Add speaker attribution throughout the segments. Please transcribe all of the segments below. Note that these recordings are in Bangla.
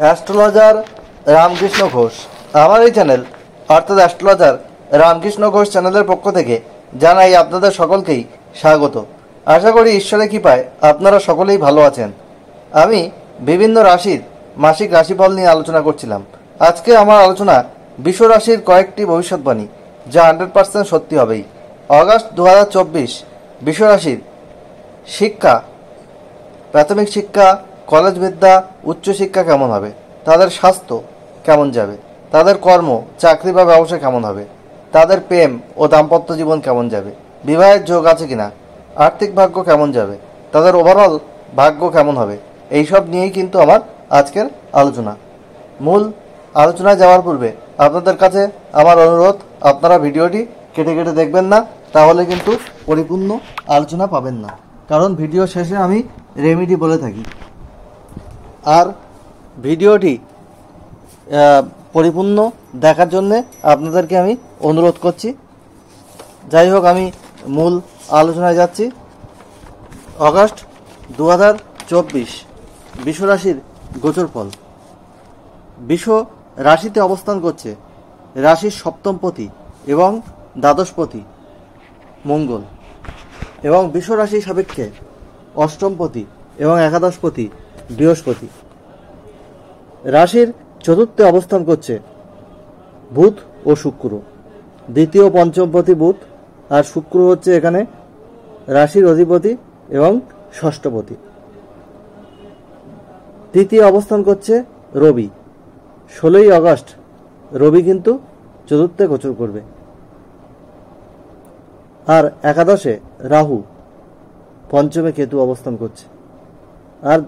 Speaker 1: অ্যাস্ট্রোলজার রামকৃষ্ণ ঘোষ আমার এই চ্যানেল অর্থাৎ অ্যাস্ট্রোলজার রামকৃষ্ণ ঘোষ চ্যানেলের পক্ষ থেকে জানাই আপনাদের সকলকেই স্বাগত আশা করি ঈশ্বরের কৃপায় আপনারা সকলেই ভালো আছেন আমি বিভিন্ন রাশির মাসিক রাশিফল নিয়ে আলোচনা করছিলাম আজকে আমার আলোচনা বিশ্ব রাশির কয়েকটি ভবিষ্যৎবাণী যা হান্ড্রেড পার্সেন্ট সত্যি হবেই অগাস্ট দু হাজার চব্বিশ রাশির শিক্ষা প্রাথমিক শিক্ষা কলেজ বিদ্যা উচ্চশিক্ষা কেমন হবে তাদের স্বাস্থ্য কেমন যাবে তাদের কর্ম চাকরি বা ব্যবসা কেমন হবে তাদের প্রেম ও দাম্পত্য জীবন কেমন যাবে বিবাহের যোগ আছে কিনা আর্থিক ভাগ্য কেমন যাবে তাদের ওভারঅল ভাগ্য কেমন হবে এইসব নিয়েই কিন্তু আমার আজকের আলোচনা মূল আলোচনায় যাওয়ার পূর্বে আপনাদের কাছে আমার অনুরোধ আপনারা ভিডিওটি কেটে কেটে দেখবেন না তাহলে কিন্তু পরিপূর্ণ আলোচনা পাবেন না কারণ ভিডিও শেষে আমি রেমিডি বলে থাকি আর ভিডিওটি পরিপূর্ণ দেখার জন্যে আপনাদেরকে আমি অনুরোধ করছি যাই হোক আমি মূল আলোচনায় যাচ্ছি অগাস্ট দু হাজার চব্বিশ বিশ্বরাশির গোচরফল বিশ্ব রাশিতে অবস্থান করছে রাশির সপ্তমপতি এবং দ্বাদশপতি মঙ্গল এবং বিশ্বরাশির সাপেক্ষে অষ্টমপতি এবং একাদশপতি বৃহস্পতি রাশির চতুর্থে অবস্থান করছে বুধ ও শুক্র দ্বিতীয় পঞ্চমপতি বুধ আর শুক্র হচ্ছে এখানে রাশির অধিপতি এবং ষষ্ঠপতি তৃতীয় অবস্থান করছে রবি ষোলোই অগস্ট রবি কিন্তু চতুর্থে গোচর করবে আর একাদশে রাহু পঞ্চমে কেতু অবস্থান করছে আর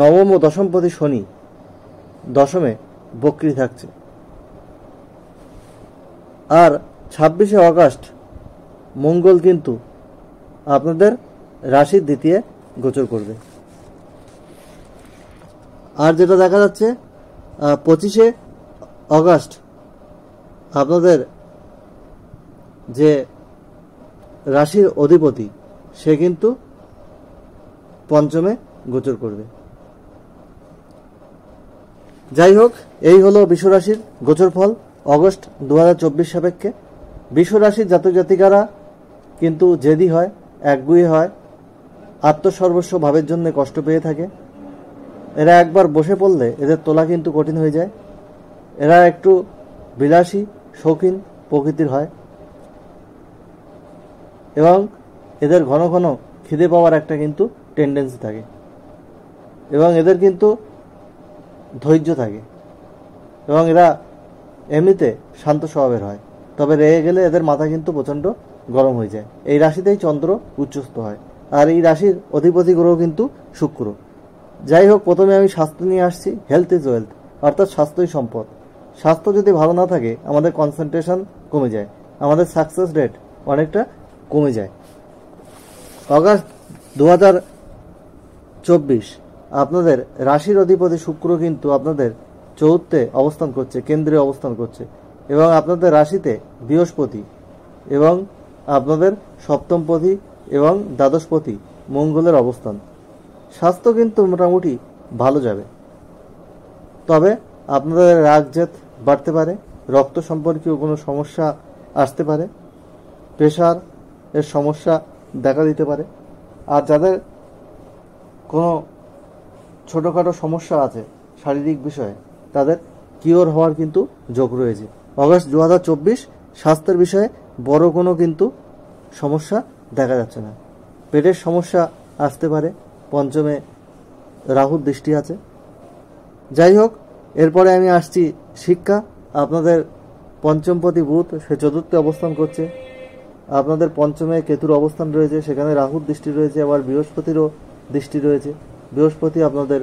Speaker 1: নবম ও পদে শনি দশমে বক্রি থাকছে আর ছাব্বিশে অগাস্ট মঙ্গল কিন্তু আপনাদের রাশির দ্বিতীয় গোচর করবে আর যেটা দেখা যাচ্ছে পঁচিশে অগাস্ট আপনাদের যে রাশির অধিপতি সে কিন্তু পঞ্চমে গোচর করবে যাই হোক এই হলো বিশ্বরাশির গোচর ফল অগস্ট দু সাপেক্ষে বিশ্বরাশির জাতক জাতিকারা কিন্তু জেদি হয় একগুয়ে হয় আত্মসর্বস্ব ভাবের জন্য কষ্ট পেয়ে থাকে এরা একবার বসে পড়লে এদের তোলা কিন্তু কঠিন হয়ে যায় এরা একটু বিলাসী শৌখিন প্রকৃতির হয় এবং এদের ঘন ঘন খিদে পাওয়ার একটা কিন্তু টেন্ডেন্সি থাকে এবং এদের কিন্তু ধৈর্য থাকে এবং এরা এমনিতে শান্ত স্বভাবের হয় তবে রেগে গেলে এদের মাথা কিন্তু প্রচণ্ড গরম হয়ে যায় এই রাশিতেই চন্দ্র উচ্চস্থ হয় আর এই রাশির অধিপতি গ্রহ কিন্তু শুক্র যাই হোক প্রথমে আমি স্বাস্থ্য নিয়ে আসছি হেলথ ইজ ওয়েলথ অর্থাৎ স্বাস্থ্যই সম্পদ স্বাস্থ্য যদি ভালো না থাকে আমাদের কনসেন্ট্রেশন কমে যায় আমাদের সাকসেস রেট অনেকটা কমে যায় অগাস্ট দু হাজার চব্বিশ আপনাদের রাশির অধিপতি শুক্র কিন্তু আপনাদের চৌত্বে অবস্থান করছে কেন্দ্রে অবস্থান করছে এবং আপনাদের রাশিতে বৃহস্পতি এবং আপনাদের সপ্তমপতি এবং দ্বাদশপতি মঙ্গলের অবস্থান স্বাস্থ্য কিন্তু মোটামুটি ভালো যাবে তবে আপনাদের জেত বাড়তে পারে রক্ত সম্পর্কীয় কোনো সমস্যা আসতে পারে প্রেশার এর সমস্যা দেখা দিতে পারে আর যাদের কোনো ছোটোখাটো সমস্যা আছে শারীরিক বিষয়ে তাদের কিওর হওয়ার কিন্তু যোগ রয়েছে অগস্ট দু স্বাস্থ্যের বিষয়ে বড় কোনো কিন্তু সমস্যা দেখা যাচ্ছে না পেটের সমস্যা আসতে পারে পঞ্চমে রাহুর দৃষ্টি আছে যাই হোক এরপরে আমি আসছি শিক্ষা আপনাদের পঞ্চমপতি বুধ সে চতুর্থে অবস্থান করছে আপনাদের পঞ্চমে কেতুর অবস্থান রয়েছে সেখানে রাহুর দৃষ্টি রয়েছে আবার বৃহস্পতিরও দৃষ্টি রয়েছে বৃহস্পতি আপনাদের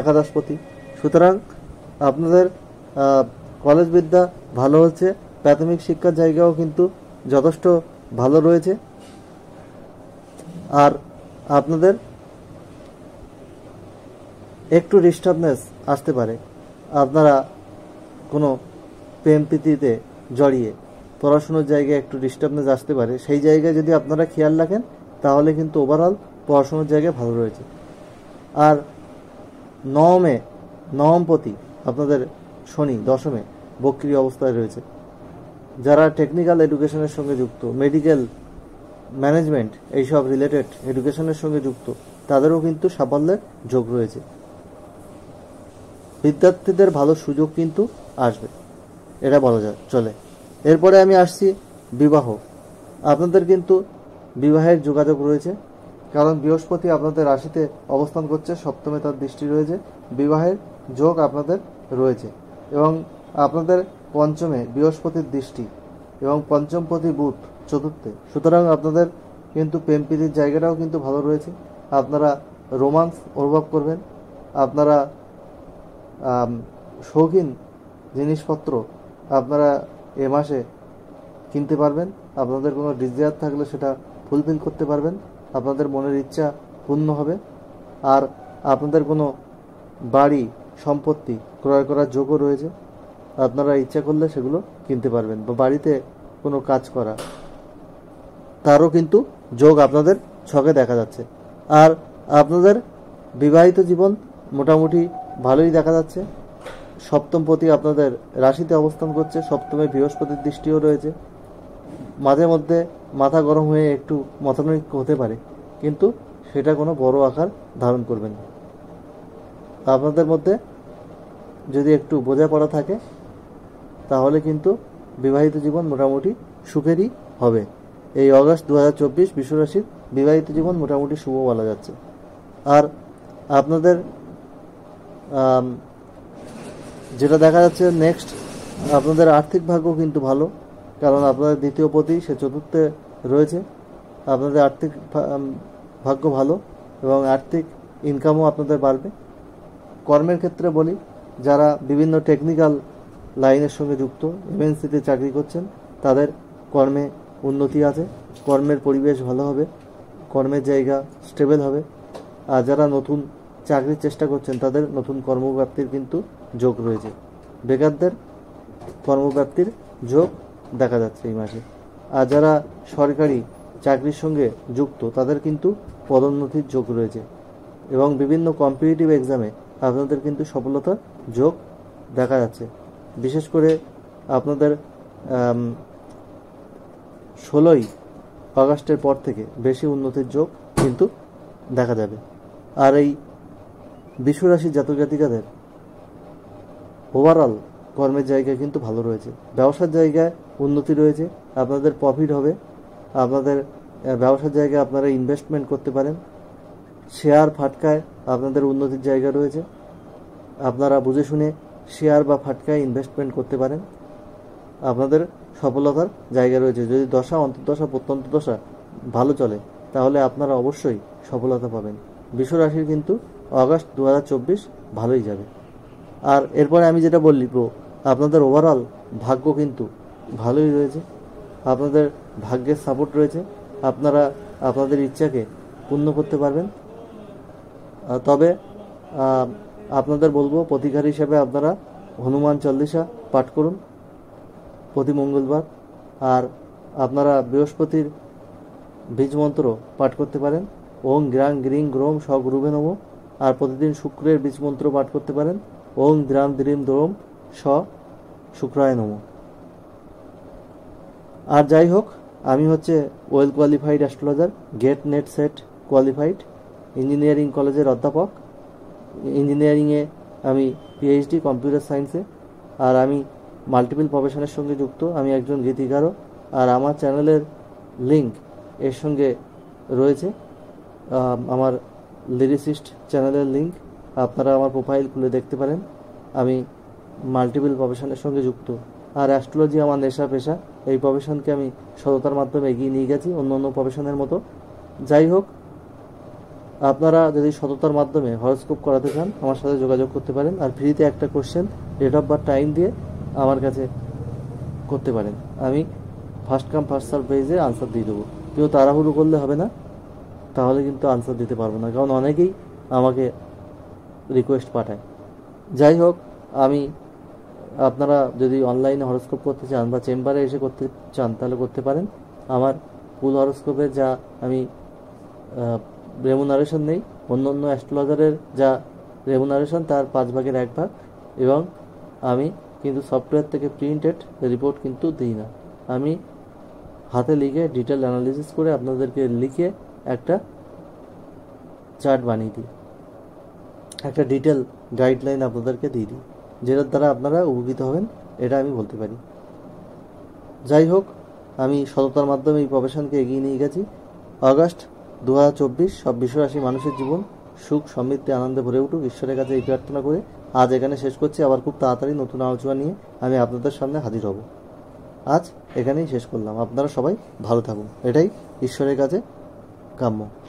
Speaker 1: একাদশপতি সুতরাং আপনাদের কলেজ বিদ্যা ভালো হচ্ছে প্রাথমিক শিক্ষার জায়গাও কিন্তু যথেষ্ট ভালো রয়েছে আর আপনাদের একটু ডিস্টার্বনেস আসতে পারে আপনারা কোনো প্রেম প্রীতিতে জড়িয়ে পড়াশুনোর জায়গায় একটু ডিস্টার্বনেস আসতে পারে সেই জায়গায় যদি আপনারা খেয়াল রাখেন তাহলে কিন্তু ওভারঅল পড়াশুনোর জায়গায় ভালো রয়েছে আর নবমে নবমপতি আপনাদের শনি দশমে বক্রি অবস্থায় রয়েছে যারা টেকনিক্যাল এডুকেশনের সঙ্গে যুক্ত মেডিকেল ম্যানেজমেন্ট এইসব রিলেটেড এডুকেশনের সঙ্গে যুক্ত তাদেরও কিন্তু সাফল্যের যোগ রয়েছে বিদ্যার্থীদের ভালো সুযোগ কিন্তু আসবে এটা বলা যায় চলে এরপরে আমি আসছি বিবাহ আপনাদের কিন্তু বিবাহের যোগাযোগ রয়েছে কারণ বৃহস্পতি আপনাদের রাশিতে অবস্থান করছে সপ্তমে তার দৃষ্টি রয়েছে বিবাহের যোগ আপনাদের রয়েছে এবং আপনাদের পঞ্চমে বৃহস্পতির দৃষ্টি এবং পঞ্চমপতি বুথ চতুর্থে সুতরাং আপনাদের কিন্তু প্রেমপ্রীতির জায়গাটাও কিন্তু ভালো রয়েছে আপনারা রোমান্স অনুভব করবেন আপনারা শৌখিন জিনিসপত্র আপনারা এ মাসে কিনতে পারবেন আপনাদের কোনো ডিজায়ার থাকলে সেটা ফুলফিল করতে পারবেন আপনাদের মনের ইচ্ছা পূর্ণ হবে আর আপনাদের কোনো বাড়ি সম্পত্তি ক্রয় করার যোগ্য রয়েছে আপনারা ইচ্ছা করলে সেগুলো কিনতে পারবেন বা বাড়িতে কোনো কাজ করা তারও কিন্তু যোগ আপনাদের ছকে দেখা যাচ্ছে আর আপনাদের বিবাহিত জীবন মোটামুটি ভালোই দেখা যাচ্ছে সপ্তম প্রতি আপনাদের রাশিতে অবস্থান করছে সপ্তমে বৃহস্পতির দৃষ্টিও রয়েছে মাঝে মধ্যে মাথা গরম হয়ে একটু মতানৈক্য হতে পারে কিন্তু সেটা কোনো বড় আকার ধারণ করবে না আপনাদের মধ্যে যদি একটু বোঝাপড়া থাকে তাহলে কিন্তু বিবাহিত জীবন মোটামুটি সুখেরই হবে এই অগাস্ট দু হাজার চব্বিশ বিশ্বরাশির বিবাহিত জীবন মোটামুটি শুভ বলা যাচ্ছে আর আপনাদের যেটা দেখা যাচ্ছে নেক্সট আপনাদের আর্থিক ভাগ্য কিন্তু ভালো কারণ আপনাদের দ্বিতীয় পতি সে চতুর্থে রয়েছে আপনাদের আর্থিক ভাগ্য ভালো এবং আর্থিক ইনকামও আপনাদের বাড়বে কর্মের ক্ষেত্রে বলি যারা বিভিন্ন টেকনিক্যাল লাইনের সঙ্গে যুক্ত এমএনসিতে চাকরি করছেন তাদের কর্মে উন্নতি আছে কর্মের পরিবেশ ভালো হবে কর্মের জায়গা স্টেবল হবে আর যারা নতুন চাকরির চেষ্টা করছেন তাদের নতুন কর্মপ্রাপ্তির কিন্তু যোগ রয়েছে বেকারদের কর্মব্যাপ্তির যোগ দেখা যাচ্ছে এই মাসে আর যারা সরকারি চাকরির সঙ্গে যুক্ত তাদের কিন্তু পদোন্নতির যোগ রয়েছে এবং বিভিন্ন কম্পিটিটিভ এক্সামে আপনাদের কিন্তু সফলতার যোগ দেখা যাচ্ছে বিশেষ করে আপনাদের ষোলোই আগস্টের পর থেকে বেশি উন্নতির যোগ কিন্তু দেখা যাবে আর এই বিশ্বরাশির জাতক জাতিকাদের ওভারঅল কর্মের জায়গা কিন্তু ভালো রয়েছে ব্যবসার জায়গায় উন্নতি রয়েছে আপনাদের প্রফিট হবে আপনাদের ব্যবসার জায়গায় আপনারা ইনভেস্টমেন্ট করতে পারেন শেয়ার ফাটকায় আপনাদের উন্নতির জায়গা রয়েছে আপনারা বুঝে শুনে শেয়ার বা ফাটকায় ইনভেস্টমেন্ট করতে পারেন আপনাদের সফলতার জায়গা রয়েছে যদি দশা অন্তর্দশা প্রত্যন্ত দশা ভালো চলে তাহলে আপনারা অবশ্যই সফলতা পাবেন রাশির কিন্তু অগাস্ট দু ভালোই যাবে আর এরপরে আমি যেটা বললি আপনাদের ওভারঅল ভাগ্য কিন্তু ভালোই রয়েছে আপনাদের ভাগ্যের সাপোর্ট রয়েছে আপনারা আপনাদের ইচ্ছাকে পূর্ণ করতে পারবেন তবে আপনাদের বলবো প্রতিকার হিসাবে আপনারা হনুমান চল্লিশা পাঠ করুন প্রতি মঙ্গলবার আর আপনারা বৃহস্পতির বীজ মন্ত্র পাঠ করতে পারেন ওং গ্রাং গ্রিং গ্রোম স্বগুরুভে নব আর প্রতিদিন শুক্রের বীজ মন্ত্র পাঠ করতে পারেন ওং গ্রাম দ্রিম দ্রোম স শুক্রায় নমঃ আর যাই হোক আমি হচ্ছে well qualified astrologer GATE NET SET qualified engineering কলেজের অধ্যাপক ইঞ্জিনিয়ারিংয়ে আমি পিএইচডি কম্পিউটার সায়েন্সে আর আমি মাল্টিপল প্রফেশনের সঙ্গে যুক্ত আমি একজন গীতিকারও আর আমার চ্যানেলের লিঙ্ক এর সঙ্গে রয়েছে আমার লিরিসিস্ট চ্যানেলের লিঙ্ক আপনারা আমার প্রোফাইল খুলে দেখতে পারেন আমি মাল্টিপল প্রফেশনের সঙ্গে যুক্ত আর অ্যাস্ট্রোলজি আমার নেশা পেশা এই প্রফেশনকে আমি সততার মাধ্যমে এগিয়ে নিয়ে গেছি অন্য অন্য প্রফেশনের মতো যাই হোক আপনারা যদি সততার মাধ্যমে হরস্কোপ করাতে চান আমার সাথে যোগাযোগ করতে পারেন আর ফ্রিতে একটা question date of birth time দিয়ে আমার কাছে করতে পারেন আমি ফার্স্ট কাম ফার্স্ট সার্ভ বেজে আনসার দিয়ে দেবো কেউ তাড়াহুড়ো করলে হবে না তাহলে কিন্তু আনসার দিতে পারবো না কারণ অনেকেই আমাকে রিকোয়েস্ট পাঠায় যাই হোক আমি আপনারা যদি অনলাইনে হরস্কোপ করতে চান বা চেম্বারে এসে করতে চান তাহলে করতে পারেন আমার ফুল হরস্কোপে যা আমি রেমুনারেশন নেই অন্য অন্য অ্যাস্ট্রোলজারের যা রেমুনারেশন তার পাঁচ ভাগের এক ভাগ এবং আমি কিন্তু সফটওয়্যার থেকে প্রিন্টেড রিপোর্ট কিন্তু দিই না আমি হাতে লিখে ডিটেল অ্যানালিসিস করে আপনাদেরকে লিখে একটা চার্ট বানিয়ে দিই একটা ডিটেল গাইডলাইন আপনাদেরকে দিয়ে দিই যেটার দ্বারা আপনারা উপকৃত হবেন এটা আমি বলতে পারি যাই হোক আমি সততার মাধ্যমে এই প্রফেশনকে এগিয়ে নিয়ে গেছি অগাস্ট দু হাজার চব্বিশ সব বিশ্বরাশি মানুষের জীবন সুখ সমৃদ্ধি আনন্দে ভরে উঠুক ঈশ্বরের কাছে এই প্রার্থনা করে আজ এখানে শেষ করছি আবার খুব তাড়াতাড়ি নতুন আলোচনা নিয়ে আমি আপনাদের সামনে হাজির হব আজ এখানেই শেষ করলাম আপনারা সবাই ভালো থাকুন এটাই ঈশ্বরের কাছে কাম্য